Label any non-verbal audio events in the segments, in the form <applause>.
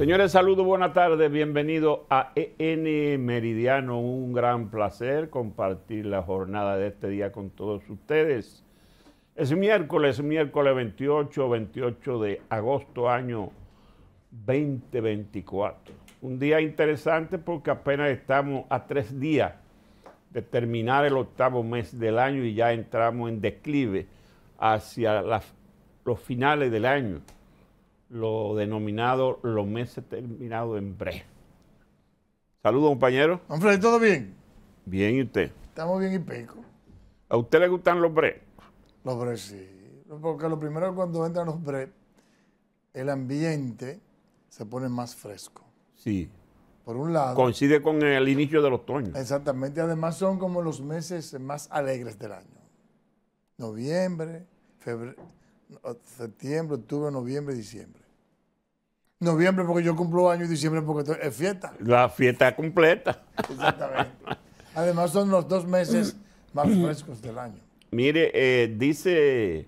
Señores, saludos, buenas tardes, bienvenido a EN Meridiano. Un gran placer compartir la jornada de este día con todos ustedes. Es miércoles, miércoles 28, 28 de agosto año 2024. Un día interesante porque apenas estamos a tres días de terminar el octavo mes del año y ya entramos en declive hacia los finales del año lo denominado los meses terminados en bre. Saludos, compañero. Hombre, ¿todo bien? Bien, ¿y usted? Estamos bien y pico. ¿A usted le gustan los bre? Los bre, sí. Porque lo primero cuando entran los bre, el ambiente se pone más fresco. Sí. Por un lado. Coincide con el inicio del otoño. Exactamente. Además son como los meses más alegres del año. Noviembre, febrero, septiembre, octubre, noviembre, diciembre. Noviembre porque yo cumplo año y diciembre porque es fiesta. La fiesta completa. Exactamente. Además son los dos meses más <clears throat> frescos del año. Mire, eh, dice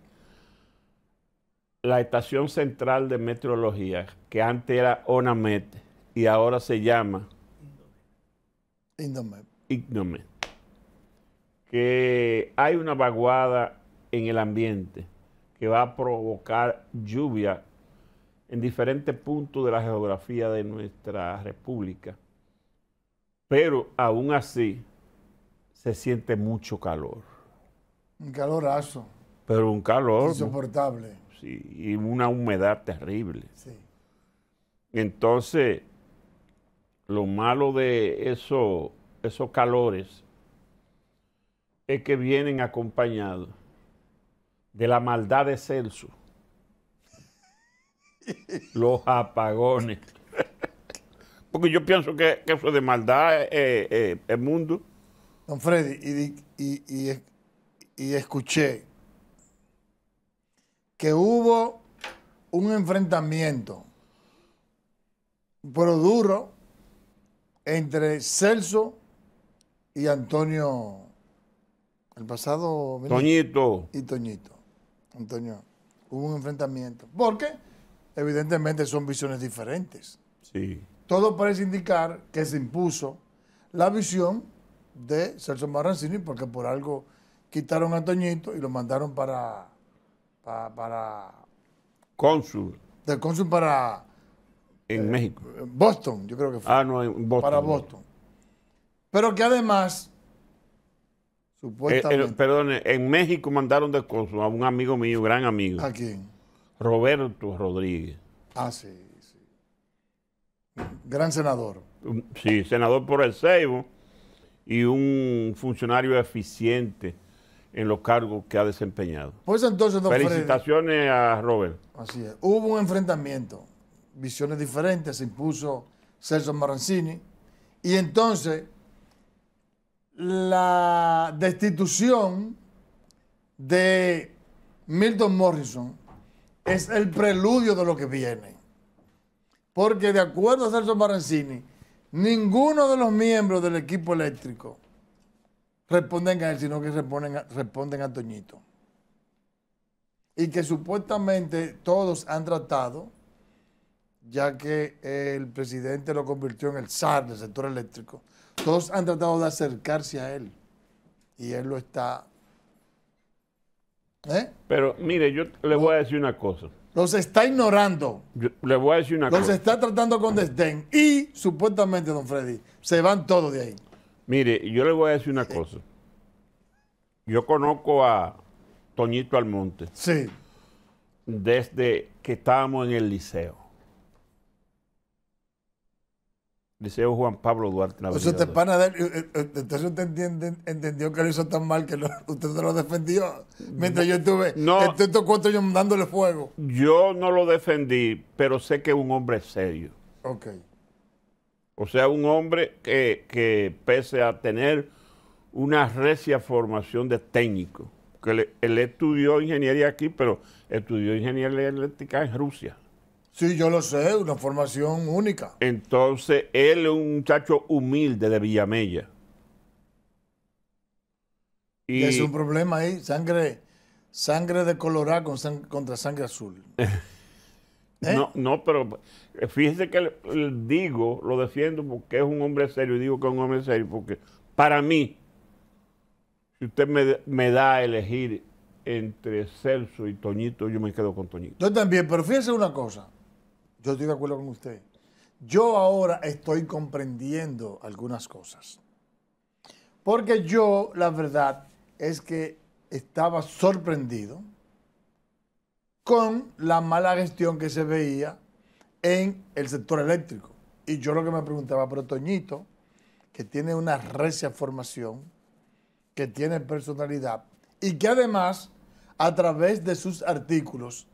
la estación central de meteorología, que antes era ONAMET y ahora se llama Indomet. Que hay una vaguada en el ambiente que va a provocar lluvia en diferentes puntos de la geografía de nuestra república. Pero aún así se siente mucho calor. Un calorazo. Pero un calor. Insoportable. Sí, y una humedad terrible. Sí. Entonces, lo malo de esos calores es que vienen acompañados de la maldad de Celso. Los apagones. Porque yo pienso que, que eso de maldad el mundo. Don Freddy, y, y escuché que hubo un enfrentamiento, pero duro, entre Celso y Antonio, el pasado... Toñito. Y Toñito. Antonio, hubo un enfrentamiento. ¿Por qué? evidentemente son visiones diferentes. Sí. Todo parece indicar que se impuso la visión de Celso Marrancini, porque por algo quitaron a Toñito y lo mandaron para. para, para cónsul. Del cónsul para. En eh, México. Boston, yo creo que fue. Ah, no, en Boston. Para Boston. Pero que además. Eh, eh, supuestamente. perdón, en México mandaron de cónsul a un amigo mío, gran amigo. ¿A quién? Roberto Rodríguez. Ah, sí, sí. Gran senador. Sí, senador por el Seibo y un funcionario eficiente en los cargos que ha desempeñado. Pues entonces, don Felicitaciones a Robert. Así es. Hubo un enfrentamiento, visiones diferentes, se impuso Celso Marancini. Y entonces, la destitución de Milton Morrison es el preludio de lo que viene. Porque de acuerdo a Celso Barancini, ninguno de los miembros del equipo eléctrico responden a él, sino que responden a, responden a Toñito. Y que supuestamente todos han tratado, ya que el presidente lo convirtió en el zar del sector eléctrico, todos han tratado de acercarse a él. Y él lo está ¿Eh? Pero mire, yo le voy a decir una cosa. Los está ignorando. le voy a decir una Los cosa. Los está tratando con desdén. Y supuestamente, don Freddy, se van todos de ahí. Mire, yo le voy a decir una cosa. Yo conozco a Toñito Almonte. Sí. Desde que estábamos en el liceo. Liceo Juan Pablo Duarte. Eh, eh, eh, entonces usted entendió que lo hizo tan mal que <laughs> usted se lo defendió. Mientras yo estuve, no, cuatro años dándole fuego. Yo no lo defendí, pero sé que es un hombre serio. Ok. O sea, un hombre que, pese a tener una recia formación de técnico, que él estudió ingeniería aquí, pero estudió ingeniería eléctrica en Rusia. Sí, yo lo sé, una formación única. Entonces, él es un muchacho humilde de Villamella. Y es un problema ahí, sangre, sangre de colorado contra sangre azul. <laughs> No, ¿Eh? no, pero eh, fíjese que le, digo, lo defiendo porque es un hombre serio, y digo que es un hombre serio, porque para mí, si usted me, da a elegir entre Celso y Toñito, yo me quedo con Toñito. Yo también, pero fíjese una cosa. Yo estoy de acuerdo con usted. Yo ahora estoy comprendiendo algunas cosas. Porque yo, la verdad, es que estaba sorprendido con la mala gestión que se veía en el sector eléctrico. Y yo lo que me preguntaba, pero Toñito, que tiene una recia formación, que tiene personalidad y que además, a través de sus artículos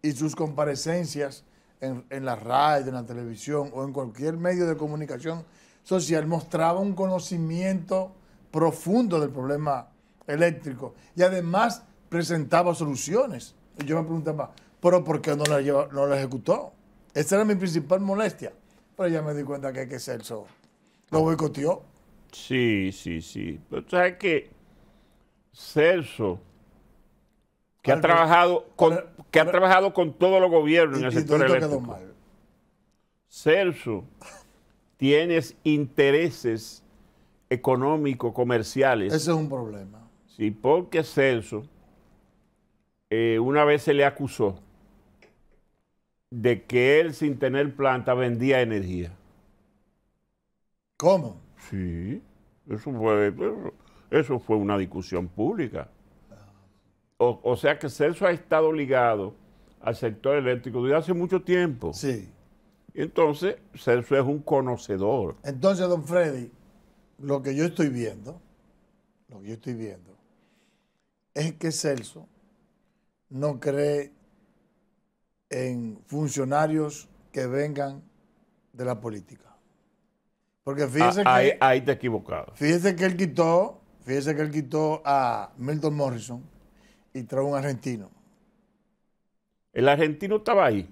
y sus comparecencias en, la radio, en la televisión o en cualquier medio de comunicación social mostraba un conocimiento profundo del problema eléctrico y además presentaba soluciones. Y yo me preguntaba, ¿pero por qué no la, no ejecutó? Esa era mi principal molestia. Pero ya me di cuenta que, que Celso lo boicoteó. Sí, sí, sí. Pero tú sabes que Celso que ha trabajado con, que ha trabajado con todos los gobiernos en el sector eléctrico. Celso, tienes intereses económicos, comerciales. Ese es un problema. Sí, porque Celso eh, una vez se le acusó de que él sin tener planta vendía energía. ¿Cómo? Sí, eso fue, eso fue una discusión pública. O, sea que Celso ha estado ligado al sector eléctrico desde hace mucho tiempo. Sí. Entonces, Celso es un conocedor. Entonces, don Freddy, lo que yo estoy viendo, lo que yo estoy viendo, es que Celso no cree en funcionarios que vengan de la política. Porque ah, fíjese que. Ahí, te equivocado. Fíjese que él quitó, fíjese que él quitó a Milton Morrison y trae un argentino. El argentino estaba ahí,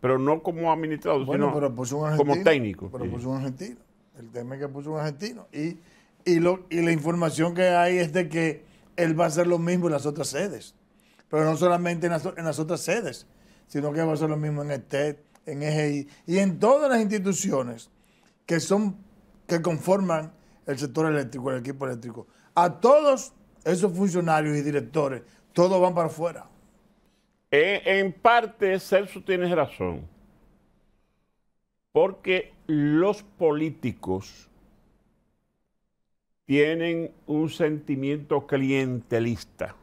pero no como administrador, bueno, sino pero como técnico. Pero puso un argentino. El tema es que puso un argentino. Y, y, y la información que hay es de que él va a hacer lo mismo en las otras sedes. Pero no solamente en las, otras sedes, sino que va a hacer lo mismo en el TED, en EGI y en todas las instituciones que son que conforman el sector eléctrico, el equipo eléctrico. A todos esos funcionarios y directores todos van para afuera. Eh, en, parte, Celso, tienes razón. Porque los políticos tienen un sentimiento clientelista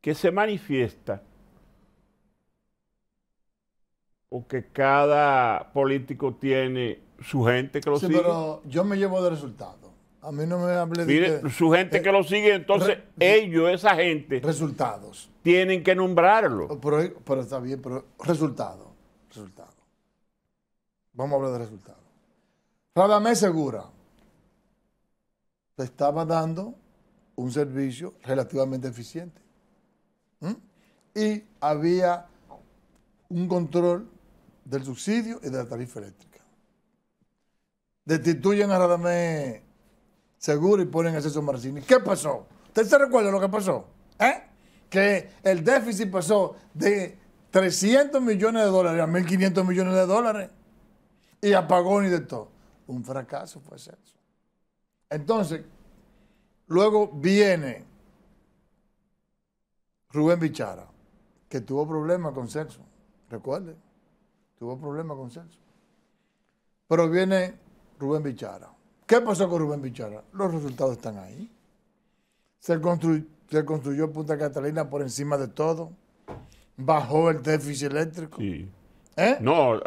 que se manifiesta porque cada político tiene su gente que lo sí, pero yo me llevo de resultado. A mí no me hable de su gente eh, que lo sigue, entonces ellos, esa gente. Resultados. Tienen que nombrarlo. Oh, pero, está bien, pero resultado. Resultado. Vamos a hablar de resultado. Radamés Segura le estaba dando un servicio relativamente eficiente. Y había un control del subsidio y de la tarifa eléctrica. Destituyen a Radamés seguro y ponen a César Marcini. ¿Qué pasó? ¿Usted se recuerda lo que pasó? ¿Eh? Que el déficit pasó de 300 millones de dólares a 1.500 millones de dólares y apagón y de todo. Un fracaso fue eso. Entonces, luego viene Rubén Bichara, que tuvo problemas con sexo Recuerde, tuvo problemas con sexo. Pero viene Rubén Bichara ¿Qué pasó con Rubén Bichara? Los resultados están ahí. Se, construyó Punta Catalina por encima de todo. Bajó el déficit eléctrico. Sí. ¿Eh? No,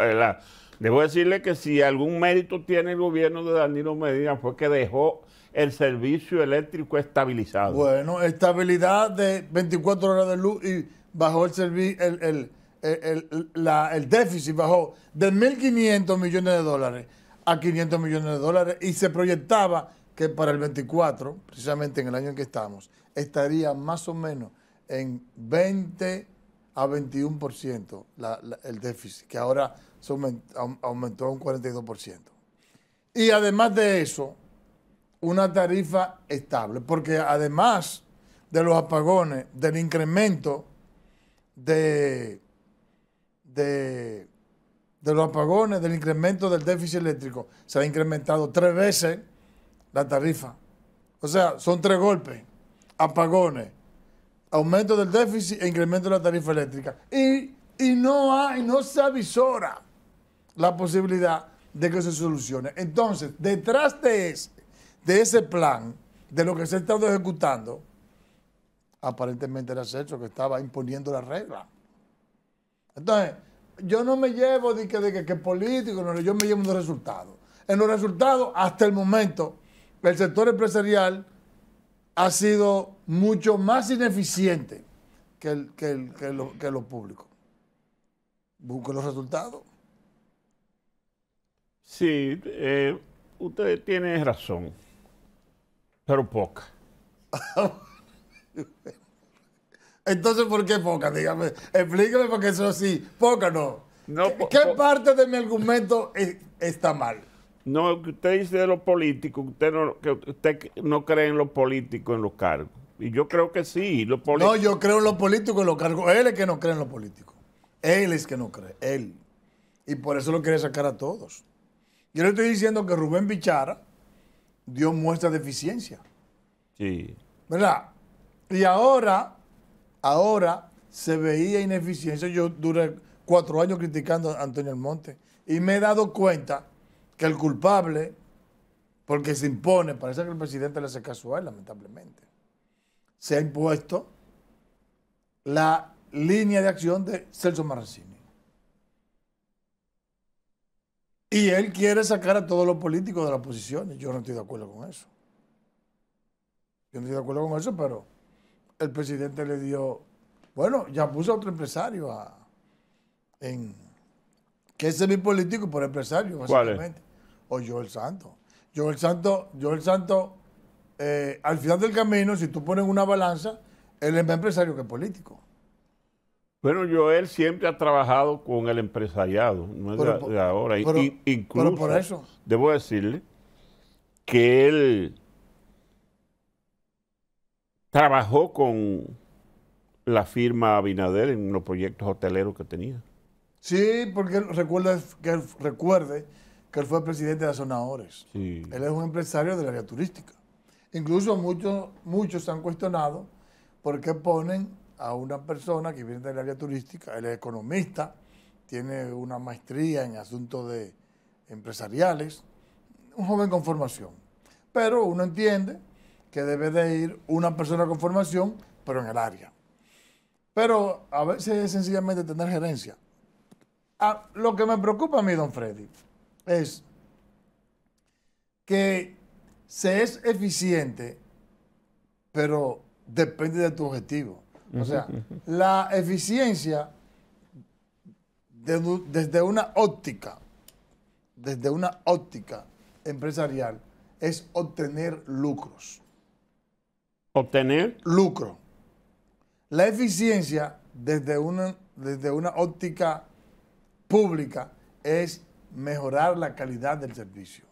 debo eh, decirle que si algún mérito tiene el gobierno de Danilo Medina fue que dejó el servicio eléctrico estabilizado. Bueno, estabilidad de 24 horas de luz y bajó el déficit, bajó de 1.500 millones de dólares a 500 millones de dólares y se proyectaba que para el 24, precisamente en el año en que estamos, estaría más o menos en 20 a 21% el déficit, que ahora aumentó, un 42%. Y además de eso, una tarifa estable, porque además de los apagones, del incremento de de los apagones, del incremento del déficit eléctrico, se ha incrementado tres veces la tarifa. O sea, son tres golpes. Apagones, aumento del déficit e incremento de la tarifa eléctrica. Y, no hay, no se avisora la posibilidad de que se solucione. Entonces, detrás de ese, de ese plan, de lo que se ha estado ejecutando, aparentemente era hecho que estaba imponiendo la regla. Entonces, yo no me llevo de que, de que, político, no, yo me llevo de los resultados. En los resultados, hasta el momento, el sector empresarial ha sido mucho más ineficiente que, el, que, lo, público. Busque los resultados. Sí, eh, usted tiene razón, pero poca. <laughs> Entonces, ¿por qué poca? Dígame, explíqueme porque eso sí, poca no. ¿Qué, parte de mi argumento está mal? No, usted dice de los políticos, usted no, que usted no cree en los políticos en los cargos. Y yo creo que sí. Los no, yo creo en los políticos en los cargos. Él es que no cree en los políticos. Él es que no cree, él. Y por eso lo quiere sacar a todos. Yo le estoy diciendo que Rubén Bichara dio muestra de eficiencia. Sí. ¿Verdad? Y ahora Ahora se veía ineficiencia. Yo duré cuatro años criticando a Antonio Monte y me he dado cuenta que el culpable, porque se impone, parece que el presidente le hace casual, lamentablemente, se ha impuesto la línea de acción de Celso Marracini. Y él quiere sacar a todos los políticos de las posiciones. Yo no estoy de acuerdo con eso. Yo no estoy de acuerdo con eso, pero el presidente le dio, bueno, ya puso a otro empresario a, en, que es político por empresario, básicamente. O Joel Santo. Joel Santo, Santo eh, al final del camino, si tú pones una balanza, él es más empresario que político. Bueno, Joel siempre ha trabajado con el empresariado, no es de, ahora. incluso, por eso. debo decirle que él trabajó con la firma Abinader en los proyectos hoteleros que tenía. Sí, porque recuerda que recuerde que él fue presidente de Azonadores. Sí. Él es un empresario del área turística. Incluso muchos, muchos se han cuestionado por qué ponen a una persona que viene del área turística, él es economista, tiene una maestría en asuntos de empresariales, un joven con formación. Pero uno entiende que debe de ir una persona con formación, pero en el área. Pero a veces es sencillamente tener gerencia. Ah, lo que me preocupa a mí, don Freddy, es que se es eficiente, pero depende de tu objetivo. O sea, la eficiencia desde una óptica, desde una óptica empresarial, es obtener lucros obtener lucro. La eficiencia desde una, desde una óptica pública es mejorar la calidad del servicio.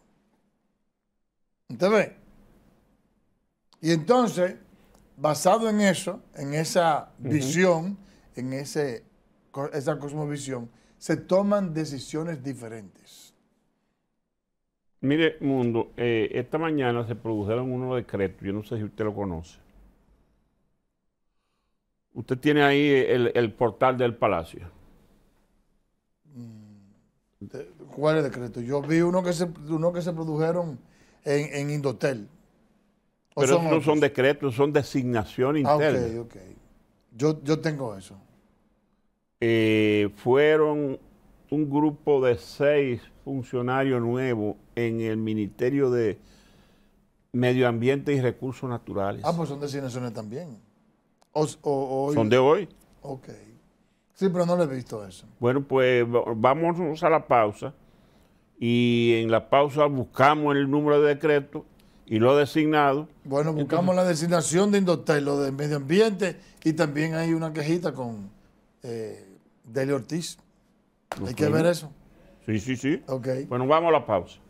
¿Usted Y entonces, basado en eso, en esa visión, en ese, esa cosmovisión, se toman decisiones diferentes. Mire, Mundo, eh, esta mañana se produjeron unos decretos, yo no sé si usted lo conoce. Usted tiene ahí el, portal del Palacio. Mm, ¿Cuál es el decreto? Yo vi uno que se, uno que se produjeron en, Indotel. Pero no son decretos, son designación ah, interna. ok, ok. Yo, yo tengo eso. Eh, fueron un grupo de seis funcionario nuevo en el Ministerio de Medio Ambiente y Recursos Naturales. Ah, pues son designaciones también. Son de hoy. Ok. Sí, pero no le he visto eso. Bueno, pues vamos a la pausa y en la pausa buscamos el número de decreto y lo designado. Bueno, buscamos la designación de Indotel, lo de medio ambiente y también hay una quejita con eh, Delio Ortiz. Hay que ver eso. Sí, sí, sí. Ok. Bueno, vamos a la pausa.